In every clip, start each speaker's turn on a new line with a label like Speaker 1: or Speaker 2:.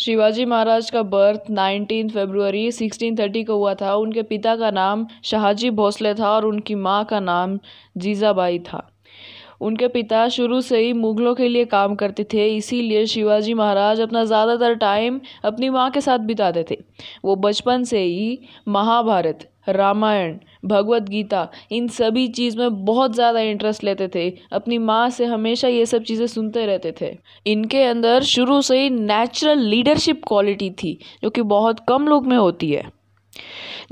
Speaker 1: शिवाजी महाराज का बर्थ 19 फरवरी 1630 को हुआ था उनके पिता का नाम शाहजी भोसले था और उनकी माँ का नाम जीजाबाई था उनके पिता शुरू से ही मुगलों के लिए काम करते थे इसीलिए शिवाजी महाराज अपना ज़्यादातर टाइम अपनी माँ के साथ बिताते थे वो बचपन से ही महाभारत रामायण भगवद गीता इन सभी चीज़ में बहुत ज़्यादा इंटरेस्ट लेते थे अपनी माँ से हमेशा ये सब चीज़ें सुनते रहते थे इनके अंदर शुरू से ही नेचुरल लीडरशिप क्वालिटी थी जो कि बहुत कम लोग में होती है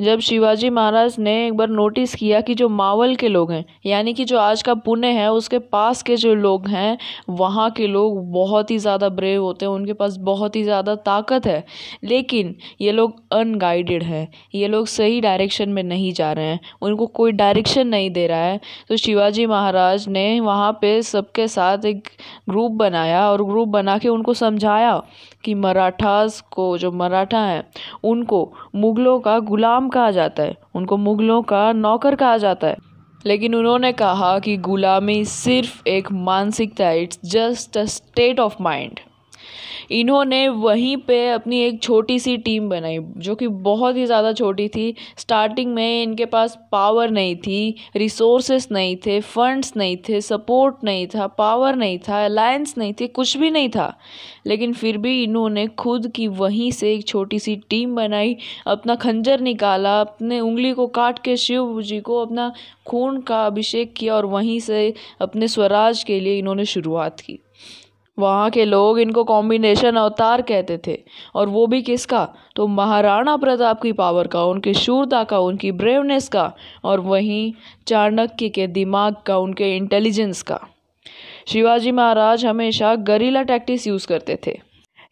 Speaker 1: जब शिवाजी महाराज ने एक बार नोटिस किया कि जो मावल के लोग हैं यानी कि जो आज का पुणे है उसके पास के जो लोग हैं वहाँ के लोग बहुत ही ज़्यादा ब्रेव होते हैं उनके पास बहुत ही ज़्यादा ताकत है लेकिन ये लोग अनगाइडेड हैं ये लोग सही डायरेक्शन में नहीं जा रहे हैं उनको कोई डायरेक्शन नहीं दे रहा है तो शिवाजी महाराज ने वहाँ पर सबके साथ एक ग्रुप बनाया और ग्रुप बना के उनको समझाया कि मराठास को जो मराठा हैं उनको मुग़लों का का गुलाम कहा जाता है उनको मुगलों का नौकर कहा जाता है लेकिन उन्होंने कहा कि गुलामी सिर्फ एक मानसिकता it's just a state of mind इन्होंने वहीं पे अपनी एक छोटी सी टीम बनाई जो कि बहुत ही ज़्यादा छोटी थी स्टार्टिंग में इनके पास पावर नहीं थी रिसोर्सेस नहीं थे फंड्स नहीं थे सपोर्ट नहीं था पावर नहीं था अलायंस नहीं थी कुछ भी नहीं था लेकिन फिर भी इन्होंने खुद की वहीं से एक छोटी सी टीम बनाई अपना खंजर निकाला अपने उंगली को काट के शिव जी को अपना खून का अभिषेक किया और वहीं से अपने स्वराज के लिए इन्होंने शुरुआत की वहाँ के लोग इनको कॉम्बिनेशन अवतार कहते थे और वो भी किसका तो महाराणा प्रताप की पावर का उनकी शूरता का उनकी ब्रेवनेस का और वहीं चाणक्य के दिमाग का उनके इंटेलिजेंस का शिवाजी महाराज हमेशा गरीला टैक्टिस यूज़ करते थे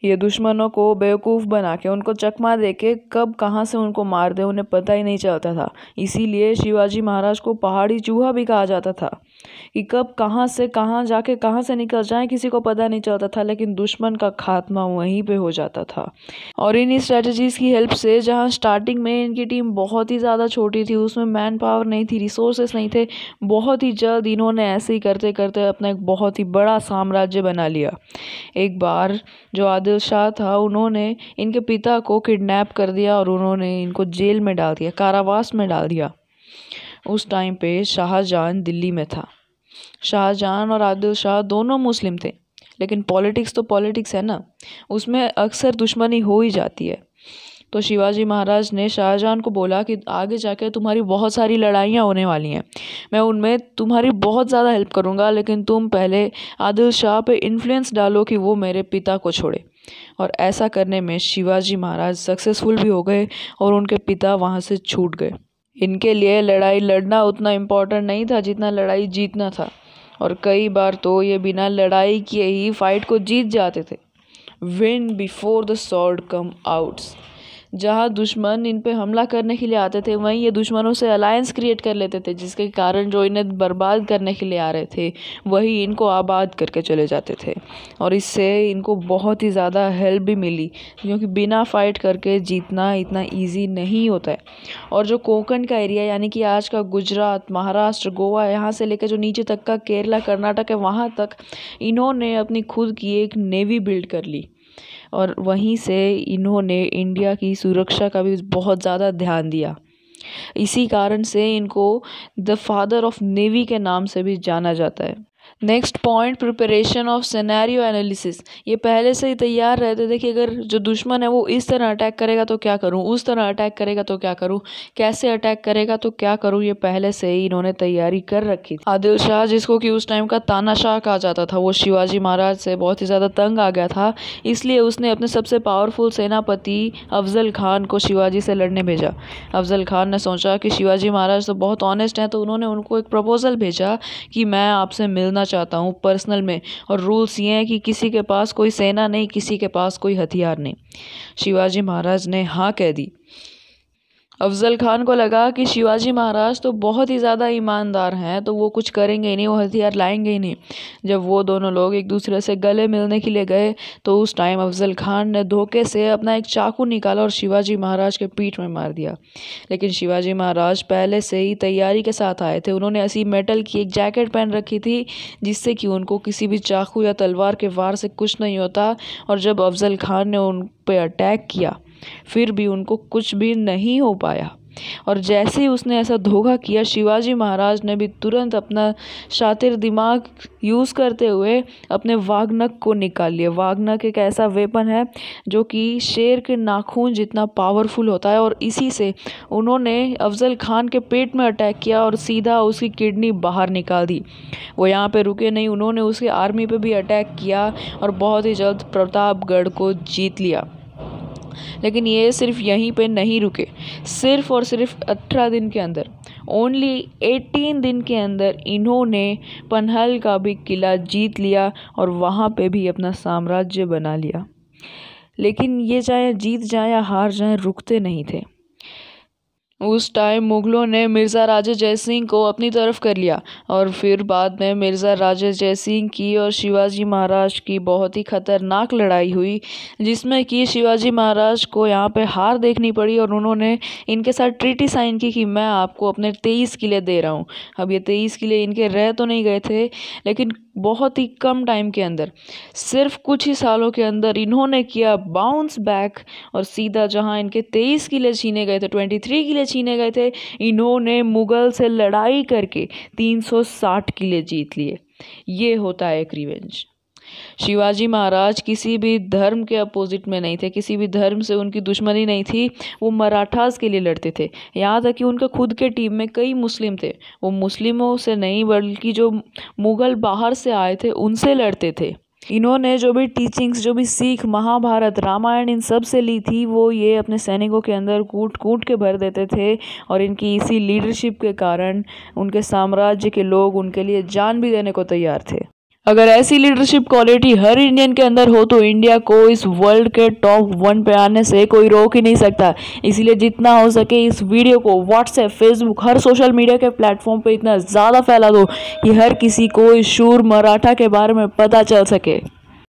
Speaker 1: ये दुश्मनों को बेवकूफ़ बना के उनको चकमा दे के कब कहाँ से उनको मार दे उन्हें पता ही नहीं चलता था इसीलिए शिवाजी महाराज को पहाड़ी चूहा भी कहा जाता था कि कब कहाँ से कहाँ जाके कहाँ से निकल जाए किसी को पता नहीं चलता था लेकिन दुश्मन का खात्मा वहीं पे हो जाता था और इन स्ट्रेटजीज़ की हेल्प से जहाँ स्टार्टिंग में इनकी टीम बहुत ही ज़्यादा छोटी थी उसमें मैन पावर नहीं थी रिसोर्सेस नहीं थे बहुत ही जल्द इन्होंने ऐसे ही करते करते अपना एक बहुत ही बड़ा साम्राज्य बना लिया एक बार जो आदिल दिलशाद था उन्होंने इनके पिता को किडनैप कर दिया और उन्होंने इनको जेल में डाल दिया कारावास में डाल दिया उस टाइम पे शाहजहान दिल्ली में था शाहजहान और आदिल शाह दोनों मुस्लिम थे लेकिन पॉलिटिक्स तो पॉलिटिक्स है ना उसमें अक्सर दुश्मनी हो ही जाती है तो शिवाजी महाराज ने शाहजहाँ को बोला कि आगे जाके तुम्हारी बहुत सारी लड़ाइयाँ होने वाली हैं मैं उनमें तुम्हारी बहुत ज़्यादा हेल्प करूँगा लेकिन तुम पहले आदिल शाह पे इन्फ्लुएंस डालो कि वो मेरे पिता को छोड़े और ऐसा करने में शिवाजी महाराज सक्सेसफुल भी हो गए और उनके पिता वहाँ से छूट गए इनके लिए लड़ाई लड़ना उतना इम्पोर्टेंट नहीं था जितना लड़ाई जीतना था और कई बार तो ये बिना लड़ाई किए ही फाइट को जीत जाते थे win before the sword come outs जहाँ दुश्मन इन पर हमला करने के लिए आते थे वहीं ये दुश्मनों से अलायंस क्रिएट कर लेते थे जिसके कारण जो इन्हें बर्बाद करने के लिए आ रहे थे वही इनको आबाद करके चले जाते थे और इससे इनको बहुत ही ज़्यादा हेल्प भी मिली क्योंकि बिना फाइट करके जीतना इतना ईजी नहीं होता है और जो कोकण का एरिया यानी कि आज का गुजरात महाराष्ट्र गोवा यहाँ से लेकर जो नीचे तक का केरला कर्नाटक है वहाँ तक इन्होंने अपनी खुद की एक नेवी बिल्ड कर ली और वहीं से इन्होंने इंडिया की सुरक्षा का भी बहुत ज़्यादा ध्यान दिया इसी कारण से इनको द फादर ऑफ नेवी के नाम से भी जाना जाता है next point preparation of scenario analysis ये पहले से ही तैयार रहते थे कि अगर जो दुश्मन है वो इस तरह अटैक करेगा तो क्या करूँ उस तरह अटैक करेगा तो क्या करूँ कैसे अटैक करेगा तो क्या करूँ ये पहले से ही इन्होंने तैयारी कर रखी थी आदिल शाह जिसको कि उस टाइम का तानाशाह कहा जाता था वो शिवाजी महाराज से बहुत ही ज़्यादा तंग आ गया था इसलिए उसने अपने सबसे पावरफुल सेनापति अफजल खान को शिवाजी से लड़ने भेजा अफजल खान ने सोचा कि शिवाजी महाराज तो बहुत ऑनेस्ट हैं तो उन्होंने उनको एक प्रपोज़ल भेजा कि मैं आपसे मिलना करना चाहता हूँ पर्सनल में और रूल्स ये हैं कि किसी के पास कोई सेना नहीं किसी के पास कोई हथियार नहीं शिवाजी महाराज ने हाँ कह दी अफ़ज़ल ख़ान को लगा कि शिवाजी महाराज तो बहुत ही ज़्यादा ईमानदार हैं तो वो कुछ करेंगे ही नहीं वो हथियार लाएंगे ही नहीं जब वो दोनों लोग एक दूसरे से गले मिलने के लिए गए तो उस टाइम अफ़ज़ल ख़ान ने धोखे से अपना एक चाकू निकाला और शिवाजी महाराज के पीठ में मार दिया लेकिन शिवाजी महाराज पहले से ही तैयारी के साथ आए थे उन्होंने ऐसी मेटल की एक जैकेट पहन रखी थी जिससे कि उनको किसी भी चाकू या तलवार के वार से कुछ नहीं होता और जब अफ़ज़ल ख़ान ने उन पर अटैक किया फिर भी उनको कुछ भी नहीं हो पाया और जैसे ही उसने ऐसा धोखा किया शिवाजी महाराज ने भी तुरंत अपना शातिर दिमाग यूज़ करते हुए अपने वागनक को निकाल लिया वागनक एक ऐसा वेपन है जो कि शेर के नाखून जितना पावरफुल होता है और इसी से उन्होंने अफजल खान के पेट में अटैक किया और सीधा उसकी किडनी बाहर निकाल दी वो यहाँ पर रुके नहीं उन्होंने उसकी आर्मी पर भी अटैक किया और बहुत ही जल्द प्रतापगढ़ को जीत लिया लेकिन ये सिर्फ यहीं पे नहीं रुके सिर्फ और सिर्फ अठारह दिन के अंदर ओनली एटीन दिन के अंदर इन्होंने पनहल का भी किला जीत लिया और वहाँ पे भी अपना साम्राज्य बना लिया लेकिन ये चाहे जीत जाए या हार जाए रुकते नहीं थे उस टाइम मुगलों ने मिर्ज़ा राजे सिंह को अपनी तरफ कर लिया और फिर बाद में मिर्ज़ा राजे सिंह की और शिवाजी महाराज की बहुत ही ख़तरनाक लड़ाई हुई जिसमें कि शिवाजी महाराज को यहाँ पे हार देखनी पड़ी और उन्होंने इनके साथ ट्रीटी साइन की कि मैं आपको अपने तेईस किले दे रहा हूँ अब ये तेईस किले इनके रह तो नहीं गए थे लेकिन बहुत ही कम टाइम के अंदर सिर्फ कुछ ही सालों के अंदर इन्होंने किया बाउंस बैक और सीधा जहां इनके तेईस किले छीने गए थे ट्वेंटी थ्री किले छीने गए थे इन्होंने मुग़ल से लड़ाई करके तीन सौ साठ किले जीत लिए ये होता है एक रिवेंज शिवाजी महाराज किसी भी धर्म के अपोजिट में नहीं थे किसी भी धर्म से उनकी दुश्मनी नहीं थी वो मराठास के लिए लड़ते थे यहाँ तक कि उनका खुद के टीम में कई मुस्लिम थे वो मुस्लिमों से नहीं बल्कि जो मुग़ल बाहर से आए थे उनसे लड़ते थे इन्होंने जो भी टीचिंग्स जो भी सीख महाभारत रामायण इन सब से ली थी वो ये अपने सैनिकों के अंदर कूट कूट के भर देते थे और इनकी इसी लीडरशिप के कारण उनके साम्राज्य के लोग उनके लिए जान भी देने को तैयार थे अगर ऐसी लीडरशिप क्वालिटी हर इंडियन के अंदर हो तो इंडिया को इस वर्ल्ड के टॉप वन पे आने से कोई रोक ही नहीं सकता इसीलिए जितना हो सके इस वीडियो को व्हाट्सएप फेसबुक हर सोशल मीडिया के प्लेटफॉर्म पे इतना ज़्यादा फैला दो कि हर किसी को इस शूर मराठा के बारे में पता चल सके